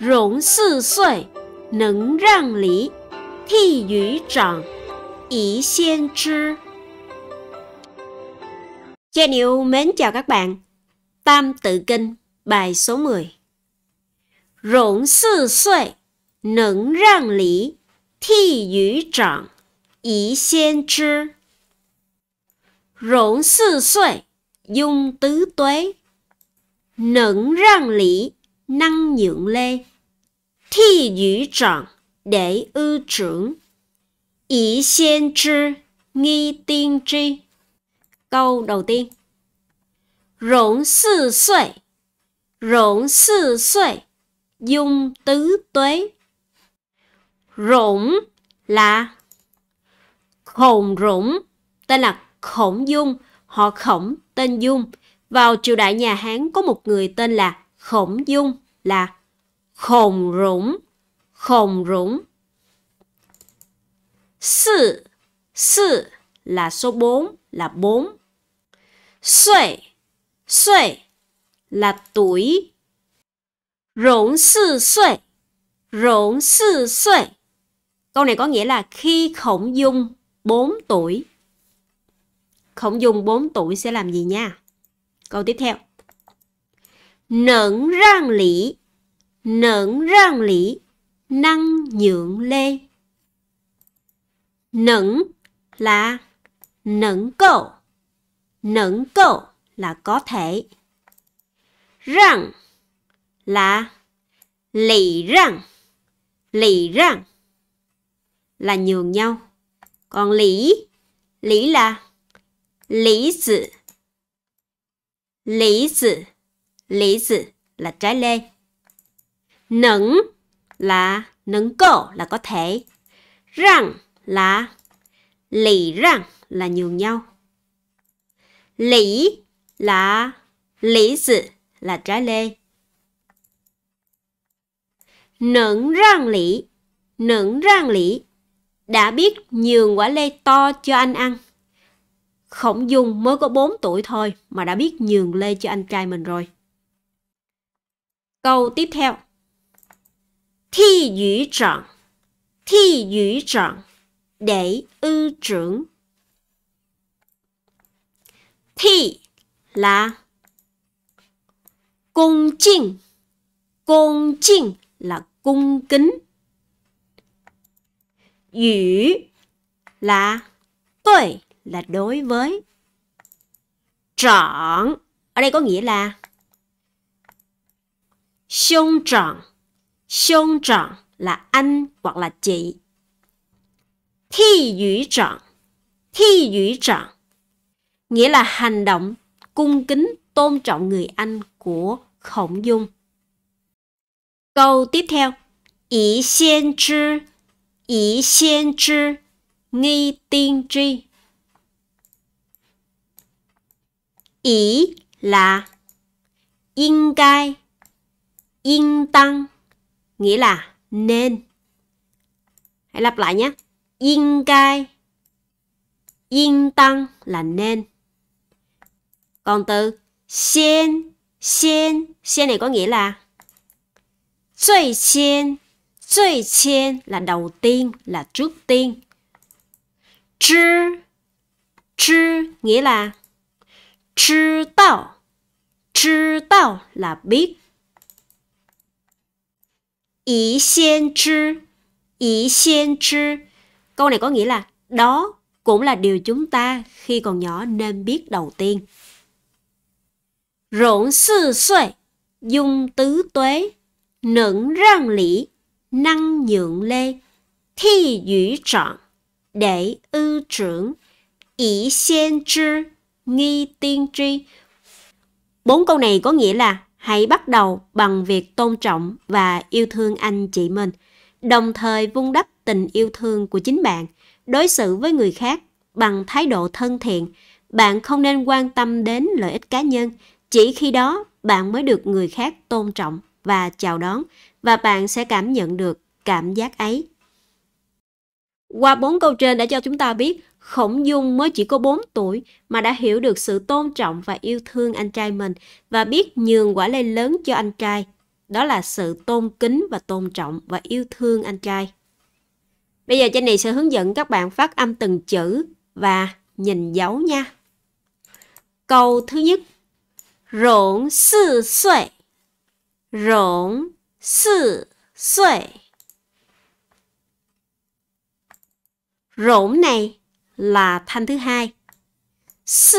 融四岁，能让梨，悌于长，以先知。Daniel mến chào các bạn. Tam tự kinh, bài số 10. Rỗng sư xuệ, nâng răng lý, thi yu trọng, ý xiên chứ. Rỗng sư xuệ, dung tứ tuế. Nâng răng lý, năng nhượng lê, thi yu trọng để ư trưởng, ý 先知 nghi tiên tri. Câu đầu tiên Rỗng sư xuệ Rỗng sư xuệ Dung tứ tuế Rỗng là Khổng rỗng Tên là Khổng Dung Họ Khổng tên Dung Vào triều đại nhà Hán có một người tên là khổng dung là khổng rũng, khổng rũng. Sư, sư là số 4, là 4. Xuệ, xuệ là tuổi. Rỗng sư xuệ, rỗng sư xuệ. Câu này có nghĩa là khi khổng dung 4 tuổi. Khổng dung 4 tuổi sẽ làm gì nha? Câu tiếp theo nỡn rang lý, nỡn rang lý, năng nhượng lê. Nẫn là nẫn cầu, nẫn cầu là có thể. Rang là lì rang, lì rang là nhường nhau. Còn lý, lý là lý sự, lý sự lý dự là trái lê. Nấng là nấng cổ là có thể. răng là lì răng là nhường nhau. Lý là lý dự là trái lê. Nấng răng lý, nấng răng lý đã biết nhường quả lê to cho anh ăn. Khổng Dung mới có 4 tuổi thôi mà đã biết nhường lê cho anh trai mình rồi. Câu tiếp theo. Thi yu trưởng Thi yu trưởng Để ư trưởng Thi là Cung chinh Cung chinh là cung kính Yu là Tôi là đối với Trưởng Ở đây có nghĩa là Xiong tràng Xiong tràng là anh hoặc là chị. Thi dữ tràng Thi dữ tràng Nghĩa là hành động cung kính tôn trọng người anh của Khổng Dung. Câu tiếp theo Ý xiên chứ Ý xiên chứ Nghi tiên tri Ý là Yên cai Yên tăng nghĩa là nên. Hãy lặp lại nhé. Yên cai. Yên tăng là nên. Còn từ xiên, xiên, xiên này có nghĩa là là đầu tiên, là trước tiên. Chứ, chứ nghĩa là Chứ đạo, chứ đạo là biết ý xiên chứ ý xiên chứ câu này có nghĩa là đó cũng là điều chúng ta khi còn nhỏ nên biết đầu tiên rộn sư xuệ dung tứ tuế nửng răng lý năng nhượng lê thi dữ trọn, để ư trưởng ý xiên chứ nghi tiên tri bốn câu này có nghĩa là hãy bắt đầu bằng việc tôn trọng và yêu thương anh chị mình, đồng thời vun đắp tình yêu thương của chính bạn, đối xử với người khác bằng thái độ thân thiện. Bạn không nên quan tâm đến lợi ích cá nhân, chỉ khi đó bạn mới được người khác tôn trọng và chào đón và bạn sẽ cảm nhận được cảm giác ấy qua bốn câu trên đã cho chúng ta biết Khổng Dung mới chỉ có 4 tuổi mà đã hiểu được sự tôn trọng và yêu thương anh trai mình và biết nhường quả lây lớn cho anh trai. Đó là sự tôn kính và tôn trọng và yêu thương anh trai. Bây giờ này sẽ hướng dẫn các bạn phát âm từng chữ và nhìn dấu nha. Câu thứ nhất Rỗng sư xuệ Rỗng sư xuệ Rỗng này là thanh thứ hai. sì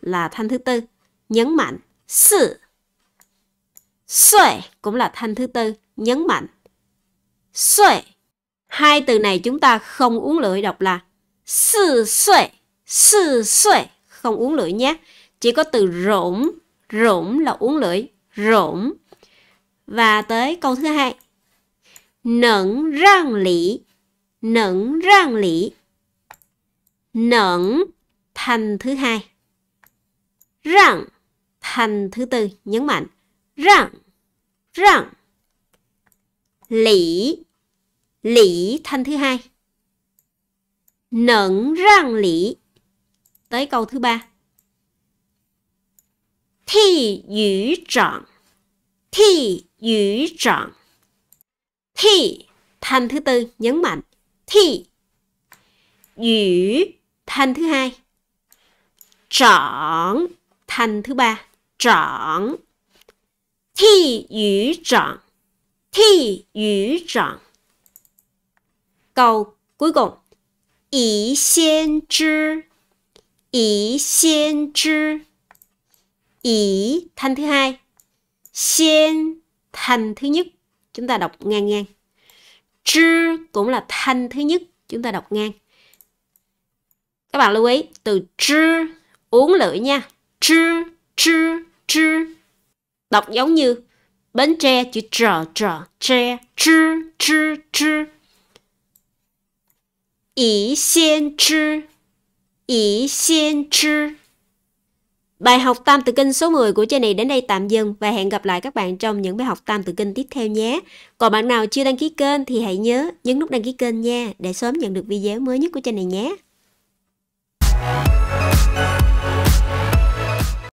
là thanh thứ tư. Nhấn mạnh. Sự. Xuệ cũng là thanh thứ tư. Nhấn mạnh. Xuệ. Hai từ này chúng ta không uống lưỡi đọc là sì xuệ. sì xuệ. Không uống lưỡi nhé. Chỉ có từ rỗng. Rỗng là uống lưỡi. Rỗng. Và tới câu thứ hai. Nẫn răng lý nẫn răng lý nẫn thành thứ hai răng thành thứ tư nhấn mạnh răng răng lý lý thành thứ hai nẫn răng lý tới câu thứ ba thi dữ trọng thi dữ trọng thi thành thứ tư nhấn mạnh thì Dữ thanh thứ hai chọn thanh thứ ba chọn thì dữ chọn thì dữ chọn Câu cuối cùng Ý xiên chứ Ý xiên chứ Ý thanh thứ hai Xiên thanh thứ nhất Chúng ta đọc ngang ngang Chư cũng là thanh thứ nhất, chúng ta đọc ngang. Các bạn lưu ý, từ chư uống lưỡi nha. Chư, chư, chư. Đọc giống như Bến Tre chữ trò trò tre chư chư chư. Ý xiên chư, ý xiên chư. Bài học Tam Tự Kinh số 10 của chương này đến đây tạm dừng và hẹn gặp lại các bạn trong những bài học Tam Tự Kinh tiếp theo nhé. Còn bạn nào chưa đăng ký kênh thì hãy nhớ nhấn nút đăng ký kênh nha để sớm nhận được video mới nhất của chương này nhé.